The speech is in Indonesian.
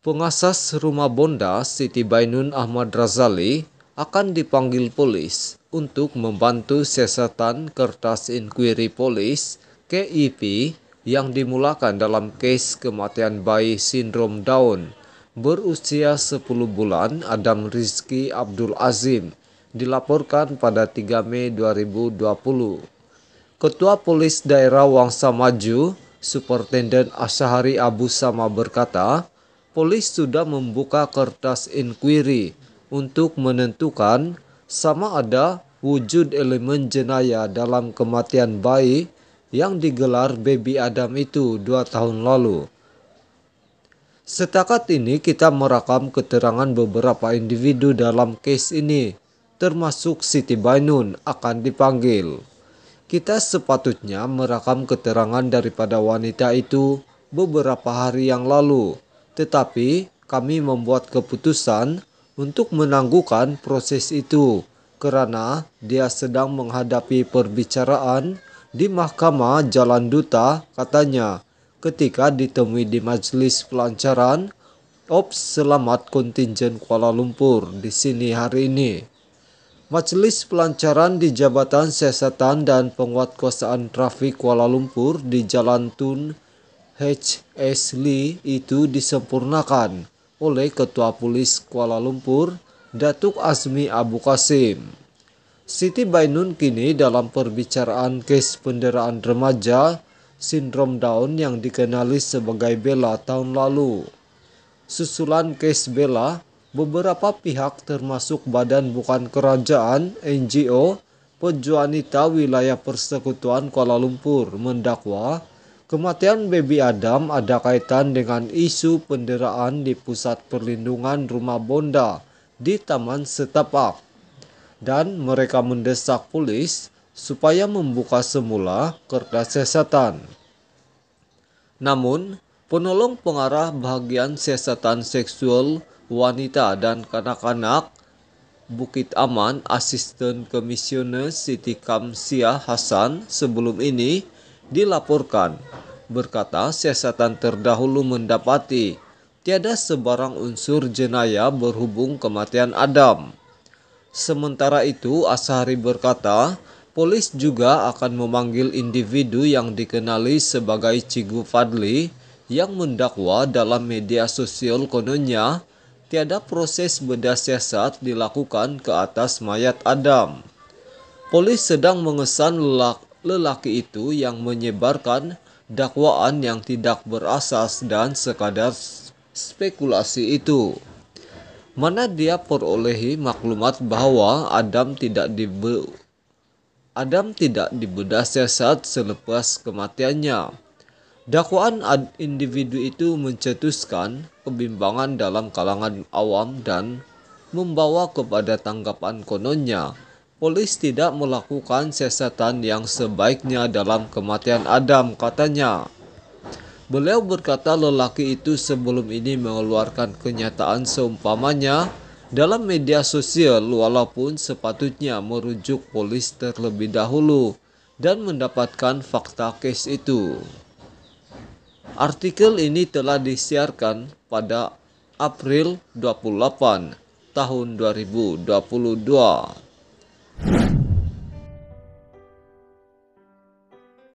Pengasas rumah Bonda Siti Bainun Ahmad Razali akan dipanggil polis untuk membantu siasatan kertas inquiry polis KIP e yang dimulakan dalam kes kematian bayi sindrom Down berusia 10 bulan Adam Rizki Abdul Azim dilaporkan pada 3 Mei 2020. Ketua Polis Daerah Wangsa Maju, Superintendent Asahari Abu Sama berkata, polis sudah membuka kertas inquiry untuk menentukan sama ada wujud elemen jenayah dalam kematian bayi yang digelar baby Adam itu dua tahun lalu. Setakat ini kita merekam keterangan beberapa individu dalam case ini, termasuk Siti Bainun akan dipanggil. Kita sepatutnya merekam keterangan daripada wanita itu beberapa hari yang lalu tetapi kami membuat keputusan untuk menangguhkan proses itu karena dia sedang menghadapi perbicaraan di Mahkamah Jalan Duta, katanya, ketika ditemui di Majelis Pelancaran Ops Selamat Kontingen Kuala Lumpur di sini hari ini. Majelis Pelancaran di Jabatan Siasatan dan Penguatkuasaan Trafik Kuala Lumpur di Jalan Tun H. Lee itu disempurnakan oleh Ketua Polis Kuala Lumpur, Datuk Azmi Abu Kasim. Siti Bainun kini dalam perbicaraan kes penderaan remaja sindrom Down yang dikenali sebagai Bella tahun lalu. Susulan kes Bella, beberapa pihak termasuk Badan Bukan Kerajaan (NGO) Pejuanita Wilayah Persekutuan Kuala Lumpur mendakwa Kematian baby Adam ada kaitan dengan isu penderaan di pusat perlindungan rumah Bonda di Taman Setapak. Dan mereka mendesak polis supaya membuka semula kertas sesatan. Namun, penolong pengarah bagian sesatan seksual wanita dan kanak-kanak Bukit Aman, asisten komisioner Siti Kamsiah Hasan sebelum ini dilaporkan berkata siasatan terdahulu mendapati tiada sebarang unsur jenayah berhubung kematian Adam. Sementara itu Asari berkata, polis juga akan memanggil individu yang dikenali sebagai Cigu Fadli yang mendakwa dalam media sosial kononnya tiada proses bedah siasat dilakukan ke atas mayat Adam. Polis sedang mengesan lelaki itu yang menyebarkan dakwaan yang tidak berasas dan sekadar spekulasi itu. Mana dia perolehi maklumat bahwa Adam tidak dibe Adam tidak dibedah sesat selepas kematiannya. Dakwaan individu itu mencetuskan kebimbangan dalam kalangan awam dan membawa kepada tanggapan kononnya Polis tidak melakukan sesatan yang sebaiknya dalam kematian Adam, katanya. Beliau berkata lelaki itu sebelum ini mengeluarkan kenyataan seumpamanya dalam media sosial walaupun sepatutnya merujuk polis terlebih dahulu dan mendapatkan fakta kes itu. Artikel ini telah disiarkan pada April 28 tahun 2022.